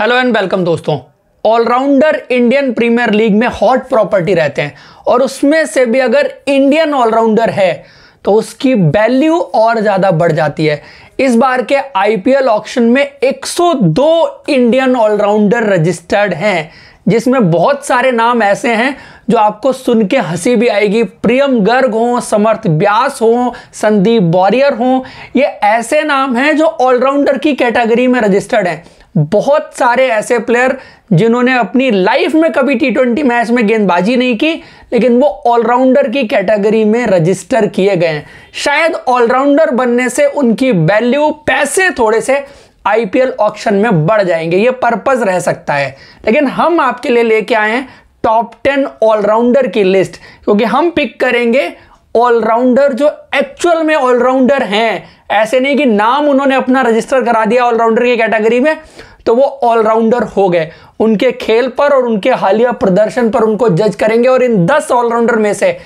hello and welcome दोस्तों allrounder Indian Premier League में hot property रहते हैं और उसमें से भी अगर इंडियन ऑलराउंडर है तो उसकी वैल्यू और ज़्यादा बढ़ जाती है इस बार के आईपीएल ऑक्शन में 102 इंडियन ऑलराउंडर रजिस्टर्ड हैं जिसमें बहुत सारे नाम ऐसे हैं जो आपको सुन के हंसी भी आएगी प्रियम गर्ग हों समर्थ ब्यास हों संदीप वॉरियर हों ये ऐसे नाम हैं जो ऑलराउंडर की कैटेगरी में रजिस्टर्ड हैं बहुत सारे ऐसे प्लेयर जिन्होंने अपनी लाइफ में कभी टी ट्वेंटी मैच में गेंदबाजी नहीं की लेकिन वो ऑलराउंडर की कैटेगरी में रजिस्टर किए गए हैं शायद ऑलराउंडर बनने से उनकी वैल्यू पैसे थोड़े से आईपीएल ऑक्शन में बढ़ जाएंगे ये पर्पज रह सकता है लेकिन हम आपके लिए लेके आए हैं टॉप टेन ऑलराउंडर की लिस्ट क्योंकि हम पिक करेंगे ऑलराउंडर जो एक्चुअल में ऑलराउंडर हैं ऐसे नहीं कि नाम उन्होंने अपना रजिस्टर करा दिया ऑलराउंडर की कैटेगरी में तो वो ऑलराउंडर हो गए उनके खेल पर और उनके हालिया प्रदर्शन पर उनको जज करेंगे और इन दस ऑलराउंडर में से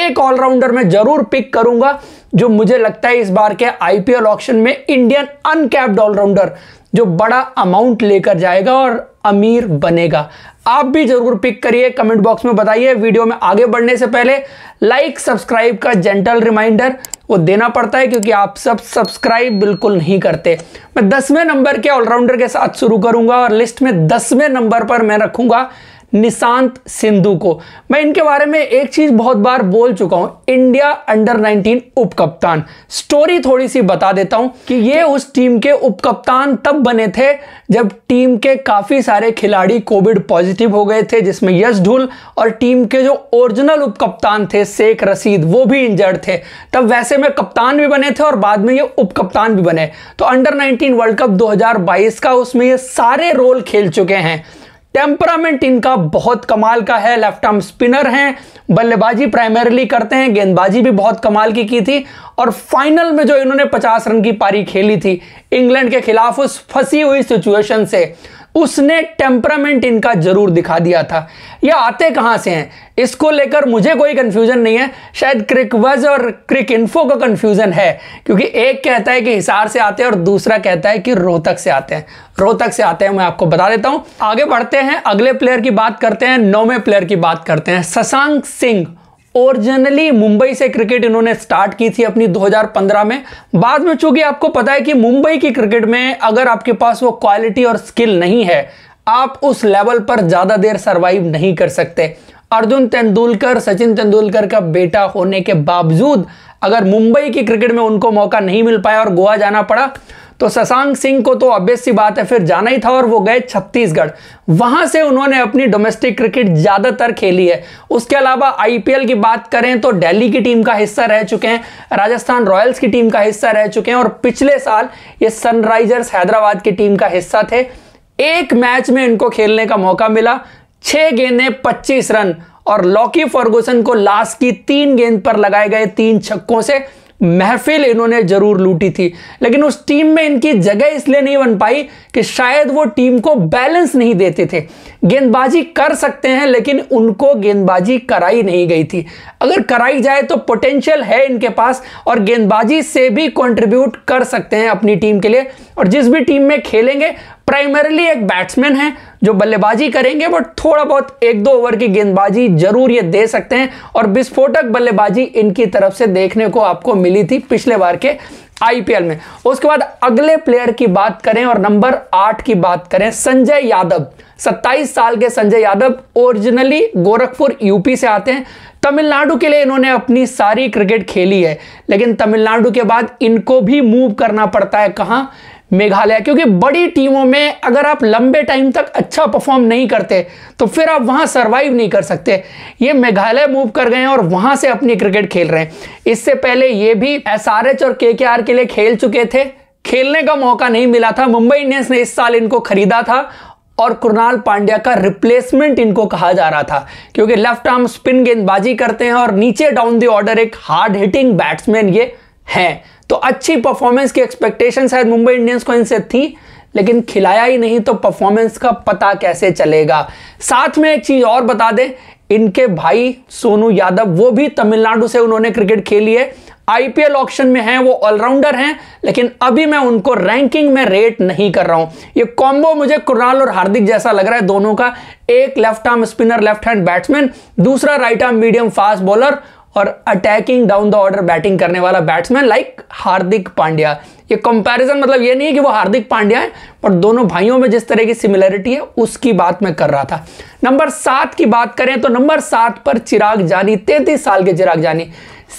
एक ऑलराउंडर में जरूर पिक करूंगा जो मुझे लगता है इस बार के आईपीएल ऑक्शन में इंडियन अनकैप्ड ऑलराउंडर जो बड़ा अमाउंट लेकर जाएगा और अमीर बनेगा आप भी जरूर पिक करिए कमेंट बॉक्स में बताइए वीडियो में आगे बढ़ने से पहले लाइक सब्सक्राइब का जेंटल रिमाइंडर वो देना पड़ता है क्योंकि आप सब सब्सक्राइब बिल्कुल नहीं करते मैं दसवें नंबर के ऑलराउंडर के साथ शुरू करूंगा और लिस्ट में दसवें नंबर पर मैं रखूंगा निशांत सिंधु को मैं इनके बारे में एक चीज़ बहुत बार बोल चुका हूं इंडिया अंडर 19 उप कप्तान स्टोरी थोड़ी सी बता देता हूं कि ये उस टीम के उप कप्तान तब बने थे जब टीम के काफ़ी सारे खिलाड़ी कोविड पॉजिटिव हो गए थे जिसमें यश ढुल और टीम के जो ओरिजिनल उप कप्तान थे शेख रसीद वो भी इंजर्ड थे तब वैसे में कप्तान भी बने थे और बाद में ये उप कप्तान भी बने तो अंडर नाइनटीन वर्ल्ड कप दो का उसमें ये सारे रोल खेल चुके हैं टेम्परामेंट इनका बहुत कमाल का है लेफ्ट आर्म स्पिनर हैं बल्लेबाजी प्राइमरीली करते हैं गेंदबाजी भी बहुत कमाल की की थी और फाइनल में जो इन्होंने 50 रन की पारी खेली थी इंग्लैंड के खिलाफ उस फंसी हुई सिचुएशन से उसने टेम्परामेंट इनका जरूर दिखा दिया था ये आते कहां से हैं इसको लेकर मुझे कोई कंफ्यूजन नहीं है शायद क्रिकवज और क्रिक इन्फो का कंफ्यूजन है क्योंकि एक कहता है कि हिसार से आते हैं और दूसरा कहता है कि रोहतक से आते हैं रोहतक से आते हैं मैं आपको बता देता हूं आगे बढ़ते हैं अगले प्लेयर की बात करते हैं नौवे प्लेयर की बात करते हैं शशांक सिंह ओरिजिनली मुंबई से क्रिकेट इन्होंने स्टार्ट की थी अपनी 2015 में बाद में चूंकि आपको पता है कि मुंबई की क्रिकेट में अगर आपके पास वो क्वालिटी और स्किल नहीं है आप उस लेवल पर ज़्यादा देर सरवाइव नहीं कर सकते अर्जुन तेंदुलकर सचिन तेंदुलकर का बेटा होने के बावजूद अगर मुंबई की क्रिकेट में उनको मौका नहीं मिल पाया और गोवा जाना पड़ा तो शशांक सिंह को तो ऑब्वियस सी बात है फिर जाना ही था और वो गए छत्तीसगढ़ वहां से उन्होंने अपनी डोमेस्टिक क्रिकेट ज्यादातर खेली है उसके अलावा आईपीएल की बात करें तो दिल्ली की टीम का हिस्सा रह चुके हैं राजस्थान रॉयल्स की टीम का हिस्सा रह चुके हैं और पिछले साल ये सनराइजर्स हैदराबाद की टीम का हिस्सा थे एक मैच में इनको खेलने का मौका मिला छह गेंदें पच्चीस रन और लॉकी फर्गूसन को लास्ट की तीन गेंद पर लगाए गए तीन छक्कों से महफिल इन्होंने जरूर लूटी थी लेकिन उस टीम में इनकी जगह इसलिए नहीं बन पाई कि शायद वो टीम को बैलेंस नहीं देते थे गेंदबाजी कर सकते हैं लेकिन उनको गेंदबाजी कराई नहीं गई थी अगर कराई जाए तो पोटेंशियल है इनके पास और गेंदबाजी से भी कंट्रीब्यूट कर सकते हैं अपनी टीम के लिए और जिस भी टीम में खेलेंगे प्राइमरली एक बैट्समैन है जो बल्लेबाजी करेंगे बट थोड़ा बहुत एक दो ओवर की गेंदबाजी जरूर ये दे सकते हैं और विस्फोटक बल्लेबाजी इनकी तरफ से देखने को आपको मिली थी पिछले बार के आईपीएल में उसके बाद अगले प्लेयर की बात करें और नंबर आठ की बात करें संजय यादव 27 साल के संजय यादव ओरिजिनली गोरखपुर यूपी से आते हैं तमिलनाडु के लिए इन्होंने अपनी सारी क्रिकेट खेली है लेकिन तमिलनाडु के बाद इनको भी मूव करना पड़ता है कहाँ मेघालय क्योंकि बड़ी टीमों में अगर आप लंबे टाइम तक अच्छा परफॉर्म नहीं करते तो फिर आप वहां सरवाइव नहीं कर सकते ये मेघालय मूव कर गए हैं और वहां से अपनी क्रिकेट खेल रहे हैं इससे पहले ये भी एसआरएच और केकेआर के लिए खेल चुके थे खेलने का मौका नहीं मिला था मुंबई इंडियंस ने इस साल इनको खरीदा था और कृणाल पांड्या का रिप्लेसमेंट इनको कहा जा रहा था क्योंकि लेफ्ट आर्म स्पिन गेंदबाजी करते हैं और नीचे डाउन द ऑर्डर एक हार्ड हिटिंग बैट्समैन ये हैं तो अच्छी परफॉर्मेंस की एक्सपेक्टेशन शायद मुंबई इंडियंस को इनसे थी लेकिन खिलाया ही नहीं तो परफॉर्मेंस का पता कैसे चलेगा साथ में एक चीज और बता दें इनके भाई सोनू यादव वो भी तमिलनाडु से उन्होंने क्रिकेट खेली है आईपीएल ऑप्शन में हैं वो ऑलराउंडर हैं लेकिन अभी मैं उनको रैंकिंग में रेट नहीं कर रहा हूं ये कॉम्बो मुझे कुराल और हार्दिक जैसा लग रहा है दोनों का एक left arm spinner left hand batsman दूसरा right arm medium fast bowler और attacking down the order batting करने वाला बैट्समैन लाइक हार्दिक पांड्या ये कंपैरिजन मतलब ये नहीं है कि वो हार्दिक पांड्या है पर दोनों भाइयों में जिस तरह की सिमिलरिटी है उसकी बात मैं कर रहा था नंबर सात की बात करें तो नंबर सात पर चिराग जानी तैतीस साल के चिराग जानी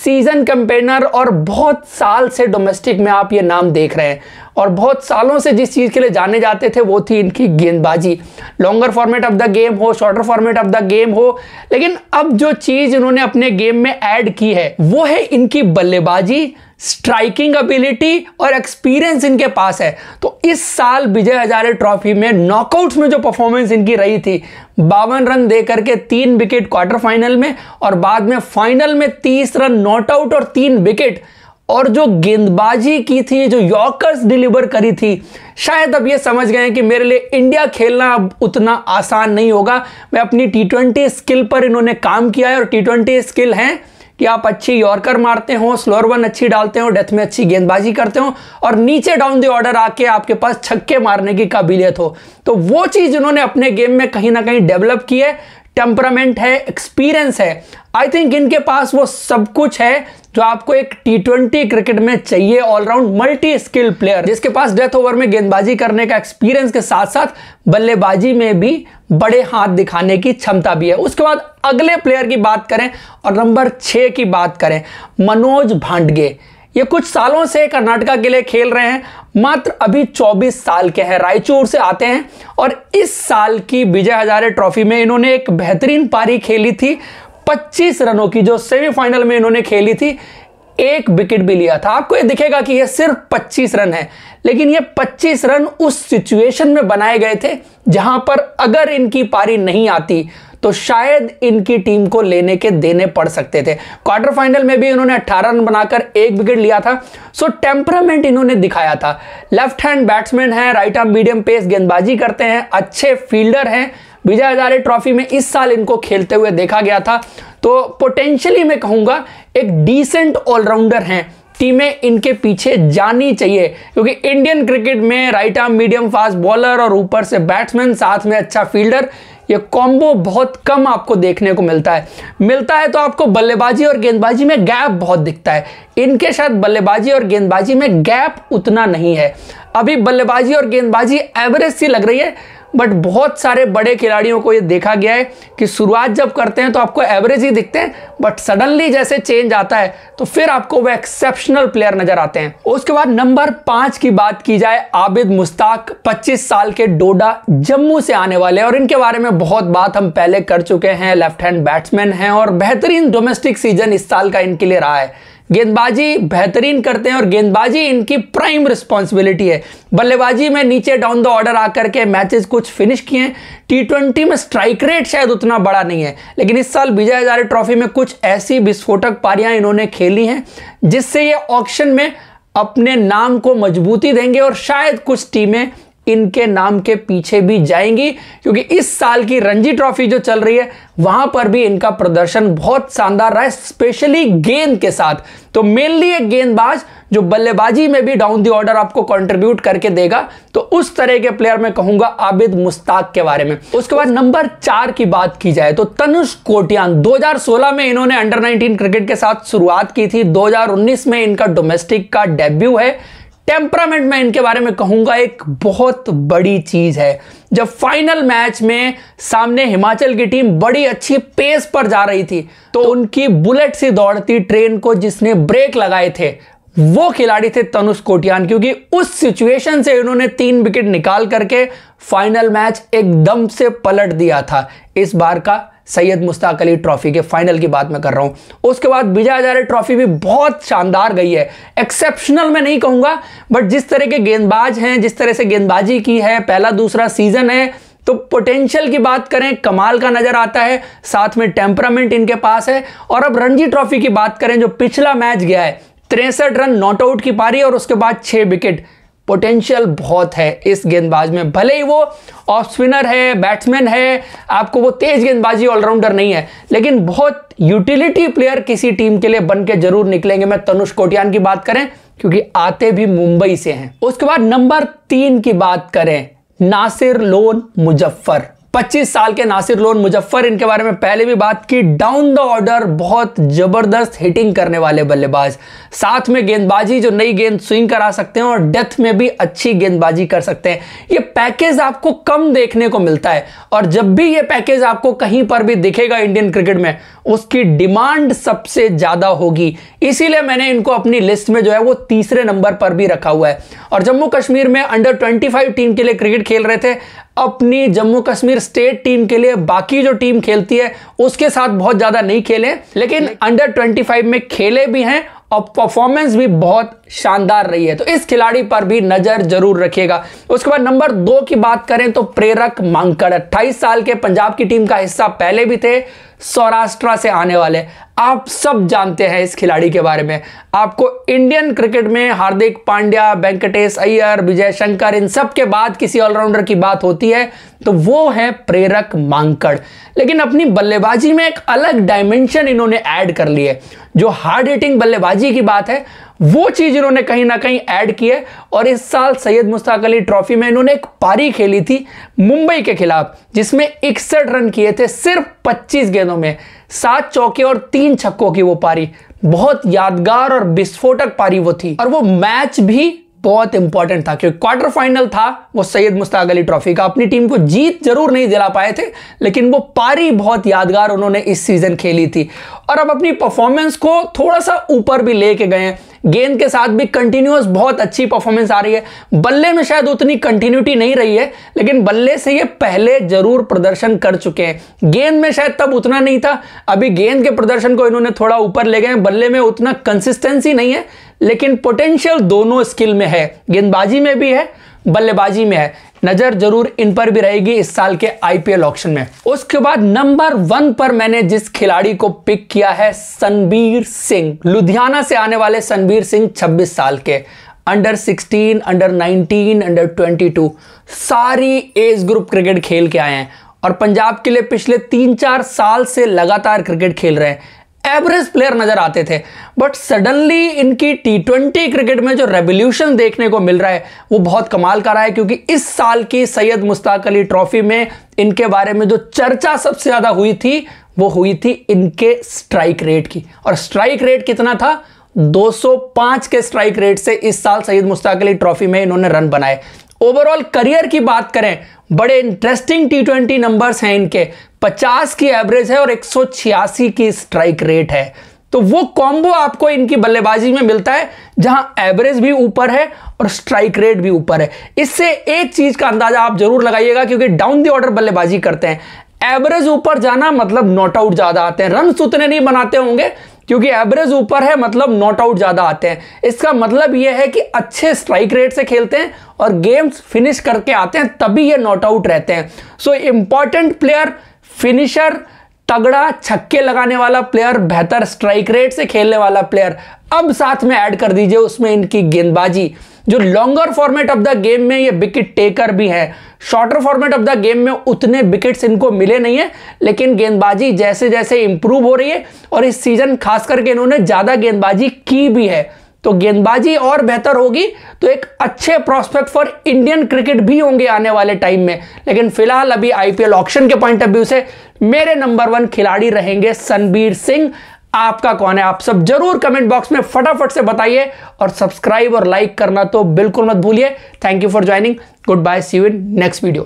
सीजन कंपेनर और बहुत साल से डोमेस्टिक में आप ये नाम देख रहे हैं और बहुत सालों से जिस चीज़ के लिए जाने जाते थे वो थी इनकी गेंदबाजी longer format of the game हो shorter format of the game हो लेकिन अब जो चीज़ इन्होंने अपने गेम में ऐड की है वो है इनकी बल्लेबाजी स्ट्राइकिंग एबिलिटी और एक्सपीरियंस इनके पास है तो इस साल विजय हजारे ट्रॉफी में नॉकआउट्स में जो परफॉर्मेंस इनकी रही थी बावन रन दे करके तीन विकेट क्वार्टर फाइनल में और बाद में फाइनल में तीस रन नॉट आउट और तीन विकेट और जो गेंदबाजी की थी जो यॉर्कर्स डिलीवर करी थी शायद अब ये समझ गए कि मेरे लिए इंडिया खेलना अब उतना आसान नहीं होगा मैं अपनी टी ट्वेंटी स्किल पर इन्होंने काम किया है और टी ट्वेंटी स्किल हैं कि आप अच्छी यॉर्कर मारते हो स्लोर वन अच्छी डालते हो डेथ में अच्छी गेंदबाजी करते हो और नीचे डाउन द ऑर्डर आके आपके पास छक्के मारने की काबिलियत हो तो वो चीज़ इन्होंने अपने गेम में कहीं ना कहीं डेवलप की है टेम्परामेंट है एक्सपीरियंस है आई थिंक इनके पास वो सब कुछ है जो तो आपको एक टी ट्वेंटी क्रिकेट में चाहिए ऑलराउंड मल्टी स्किल प्लेयर जिसके पास डेथ ओवर में गेंदबाजी करने का एक्सपीरियंस के साथ साथ बल्लेबाजी में भी बड़े हाथ दिखाने की क्षमता भी है उसके बाद अगले प्लेयर की बात करें और नंबर छह की बात करें मनोज भांडगे ये कुछ सालों से कर्नाटका के लिए खेल रहे हैं मात्र अभी 24 साल के हैं रायचूर से आते हैं और इस साल की विजय हजारे ट्रॉफी में इन्होंने एक बेहतरीन पारी खेली थी 25 रनों की जो सेमीफाइनल में इन्होंने खेली थी एक विकेट भी लिया था आपको ये दिखेगा कि ये सिर्फ 25 रन है लेकिन ये 25 रन उस सिचुएशन में बनाए गए थे जहां पर अगर इनकी पारी नहीं आती तो शायद इनकी टीम को लेने के देने पड़ सकते थे क्वार्टर फाइनल में भी इन्होंने 18 रन बनाकर एक विकेट लिया था सो टेम्परामेंट इन्होंने दिखाया था लेफ्ट हैंड बैट्समैन है राइट आर्म मीडियम पेस गेंदबाजी करते हैं अच्छे फील्डर हैं विजय हजारे ट्रॉफी में इस साल इनको खेलते हुए देखा गया था तो पोटेंशियली मैं कहूंगा एक डिसेंट ऑलराउंडर हैं टीमें इनके पीछे जानी चाहिए क्योंकि इंडियन क्रिकेट में right arm medium fast bowler और ऊपर से बैट्समैन साथ में अच्छा फील्डर ये कॉम्बो बहुत कम आपको देखने को मिलता है मिलता है तो आपको बल्लेबाजी और गेंदबाजी में गैप बहुत दिखता है इनके साथ बल्लेबाजी और गेंदबाजी में गैप उतना नहीं है अभी बल्लेबाजी और गेंदबाजी एवरेज सी लग रही है बट बहुत सारे बड़े खिलाड़ियों को ये देखा गया है कि शुरुआत जब करते हैं तो आपको एवरेज ही दिखते हैं बट सडनली जैसे चेंज आता है तो फिर आपको वह एक्सेप्शनल प्लेयर नजर आते हैं उसके बाद नंबर पांच की बात की जाए आबिद मुश्ताक पच्चीस साल के डोडा जम्मू से आने वाले और इनके बारे में बहुत बात हम पहले कर चुके हैं लेफ्ट हैंड बैट्समैन है और बेहतरीन डोमेस्टिक सीजन इस साल का इनके लिए रहा है गेंदबाजी बेहतरीन करते हैं और गेंदबाजी इनकी प्राइम रिस्पॉन्सिबिलिटी है बल्लेबाजी में नीचे डाउन द ऑर्डर आकर के मैचेस कुछ फिनिश किए हैं टी ट्वेंटी में स्ट्राइक रेट शायद उतना बड़ा नहीं है लेकिन इस साल विजय हजारे ट्रॉफी में कुछ ऐसी विस्फोटक पारियां इन्होंने खेली हैं जिससे ये ऑक्शन में अपने नाम को मजबूती देंगे और शायद कुछ टीमें इनके नाम के पीछे भी जाएंगी क्योंकि इस साल की रणजी ट्रॉफी जो चल रही है वहां पर भी इनका प्रदर्शन बहुत शानदार रहा है स्पेशली गेंद के साथ तो मेनली एक गेंदबाज जो बल्लेबाजी में भी डाउन दी ऑर्डर आपको कंट्रीब्यूट करके देगा तो उस तरह के प्लेयर में कहूंगा आबिद मुस्ताक के बारे में उसके बाद नंबर चार की बात की जाए तो तनुष कोटियान 2016 में इन्होंने अंडर 19 क्रिकेट के साथ शुरुआत की थी 2019 में इनका डोमेस्टिक का डेब्यू है टेम्परामेंट मैं इनके बारे में कहूंगा एक बहुत बड़ी चीज है जब फाइनल मैच में सामने हिमाचल की टीम बड़ी अच्छी पेस पर जा रही थी तो उनकी बुलेट सी दौड़ती ट्रेन को जिसने ब्रेक लगाए थे वो खिलाड़ी थे तनुष कोटियान क्योंकि उस सिचुएशन से इन्होंने तीन विकेट निकाल करके फाइनल मैच एकदम से पलट दिया था इस बार का सैयद मुश्ताक अली ट्रॉफी के फाइनल की बात मैं कर रहा हूँ उसके बाद विजय हजारे ट्रॉफी भी बहुत शानदार गई है एक्सेप्शनल मैं नहीं कहूँगा बट जिस तरह के गेंदबाज हैं जिस तरह से गेंदबाजी की है पहला दूसरा सीजन है तो पोटेंशियल की बात करें कमाल का नज़र आता है साथ में टेम्परामेंट इनके पास है और अब रणजी ट्रॉफी की बात करें जो पिछला मैच गया है तिरसठ रन नॉट आउट की पारी और उसके बाद छः विकेट पोटेंशियल बहुत है इस गेंदबाज में भले ही वो ऑफ स्पिनर है बैट्समैन है आपको वो तेज गेंदबाजी ऑलराउंडर नहीं है लेकिन बहुत यूटिलिटी प्लेयर किसी टीम के लिए बन के जरूर निकलेंगे मैं तनुष कोटियान की बात करें क्योंकि आते भी मुंबई से हैं उसके बाद नंबर तीन की बात करें नासिर लोन मुजफ्फर 25 साल के नासिर लोन मुजफ्फर इनके बारे में पहले भी बात की डाउन द ऑर्डर बहुत जबरदस्त हिटिंग करने वाले बल्लेबाज साथ में गेंदबाजी जो नई गेंद स्विंग करा सकते हैं और डेथ में भी अच्छी गेंदबाजी कर सकते हैं ये पैकेज आपको कम देखने को मिलता है और जब भी ये पैकेज आपको कहीं पर भी दिखेगा इंडियन क्रिकेट में उसकी डिमांड सबसे ज़्यादा होगी इसीलिए मैंने इनको अपनी लिस्ट में जो है वो तीसरे नंबर पर भी रखा हुआ है और जम्मू कश्मीर में अंडर ट्वेंटी टीम के लिए क्रिकेट खेल रहे थे अपनी जम्मू कश्मीर स्टेट टीम के लिए बाकी जो टीम खेलती है उसके साथ बहुत ज़्यादा नहीं खेले लेकिन अंडर 25 में खेले भी हैं और परफॉर्मेंस भी बहुत शानदार रही है तो इस खिलाड़ी पर भी नज़र जरूर रखिएगा उसके बाद नंबर दो की बात करें तो प्रेरक मांकड़ अट्ठाईस साल के पंजाब की टीम का हिस्सा पहले भी थे सौराष्ट्र से आने वाले आप सब जानते हैं इस खिलाड़ी के बारे में आपको इंडियन क्रिकेट में हार्दिक पांड्या वेंकटेश अय्यर विजय शंकर इन सब के बाद किसी ऑलराउंडर की बात होती है तो वो है प्रेरक मांकड़ लेकिन अपनी बल्लेबाजी में एक अलग डायमेंशन इन्होंने ऐड कर लिए है जो हार्ड हिटिंग बल्लेबाजी की बात है वो चीज इन्होंने कहीं ना कहीं ऐड की है और इस साल सैयद मुश्ताक अली ट्रॉफी में इन्होंने एक पारी खेली थी मुंबई के खिलाफ जिसमें इकसठ रन किए थे सिर्फ 25 गेंदों में सात चौके और तीन छक्कों की वो पारी बहुत यादगार और विस्फोटक पारी वो थी और वो मैच भी बहुत इंपॉर्टेंट था क्योंकि क्वार्टर फाइनल था वो सैयद मुश्ताक अली ट्रॉफी का अपनी टीम को जीत जरूर नहीं दिला पाए थे लेकिन वो पारी बहुत यादगार उन्होंने इस सीजन खेली थी और अब अपनी परफॉर्मेंस को थोड़ा सा ऊपर भी लेके गए हैं गेंद के साथ भी कंटिन्यूस बहुत अच्छी परफॉर्मेंस आ रही है बल्ले में शायद उतनी कंटिन्यूटी नहीं रही है लेकिन बल्ले से ये पहले जरूर प्रदर्शन कर चुके हैं गेंद में शायद तब उतना नहीं था अभी गेंद के प्रदर्शन को इन्होंने थोड़ा ऊपर ले गए बल्ले में उतना कंसिस्टेंसी नहीं है लेकिन पोटेंशियल दोनों स्किल में है गेंदबाजी में भी है बल्लेबाजी में है नज़र जरूर इन पर भी रहेगी इस साल के आईपीएल ऑक्शन में उसके बाद नंबर वन पर मैंने जिस खिलाड़ी को पिक किया है सनबीर सिंह लुधियाना से आने वाले सनबीर सिंह छब्बीस साल के अंडर 16, अंडर 19, अंडर 22 सारी एज ग्रुप क्रिकेट खेल के आए हैं और पंजाब के लिए पिछले तीन चार साल से लगातार क्रिकेट खेल रहे हैं एवरेज प्लेयर नजर आते थे बट सडनली इनकी टी ट्वेंटी क्रिकेट में जो रेवोल्यूशन देखने को मिल रहा है वो बहुत कमाल का रहा है क्योंकि इस साल की सैयद मुश्ताक अली ट्रॉफी में इनके बारे में जो चर्चा सबसे ज़्यादा हुई थी वो हुई थी इनके स्ट्राइक रेट की और स्ट्राइक रेट कितना था 205 के स्ट्राइक रेट से इस साल सैयद मुश्ताक अली ट्रॉफी में इन्होंने रन बनाए ओवरऑल करियर की बात करें बड़े इंटरेस्टिंग टी ट्वेंटी नंबर्स हैं इनके पचास की एवरेज है और एक की स्ट्राइक रेट है तो वो कॉम्बो आपको इनकी बल्लेबाजी में मिलता है जहां एवरेज भी ऊपर है और स्ट्राइक रेट भी ऊपर है इससे एक चीज का अंदाजा आप जरूर लगाइएगा क्योंकि डाउन दी ऑर्डर बल्लेबाजी करते हैं एवरेज ऊपर जाना मतलब नॉट आउट ज्यादा आते हैं रन उतने नहीं बनाते होंगे क्योंकि एवरेज ऊपर है मतलब नॉट आउट ज्यादा आते हैं इसका मतलब यह है कि अच्छे स्ट्राइक रेट से खेलते हैं और गेम्स फिनिश करके आते हैं तभी ये नॉट आउट रहते हैं सो इंपॉर्टेंट प्लेयर फिनिशर तगड़ा छक्के लगाने वाला प्लेयर बेहतर स्ट्राइक रेट से खेलने वाला प्लेयर अब साथ में ऐड कर दीजिए उसमें इनकी गेंदबाजी जो longer format of the game में ये विकेट टेकर भी है shorter format of the game में उतने विकेट्स इनको मिले नहीं है लेकिन गेंदबाजी जैसे जैसे इंप्रूव हो रही है और इस सीजन खास करके इन्होंने ज़्यादा गेंदबाजी की भी है तो गेंदबाजी और बेहतर होगी तो एक अच्छे प्रॉस्पेक्ट फॉर इंडियन क्रिकेट भी होंगे आने वाले टाइम में लेकिन फिलहाल अभी आईपीएल ऑप्शन के पॉइंट ऑफ व्यू से मेरे नंबर वन खिलाड़ी रहेंगे सनबीर सिंह आपका कौन है आप सब जरूर कमेंट बॉक्स में फटाफट से बताइए और सब्सक्राइब और लाइक करना तो बिल्कुल मत भूलिए thank you for joining goodbye see you in next video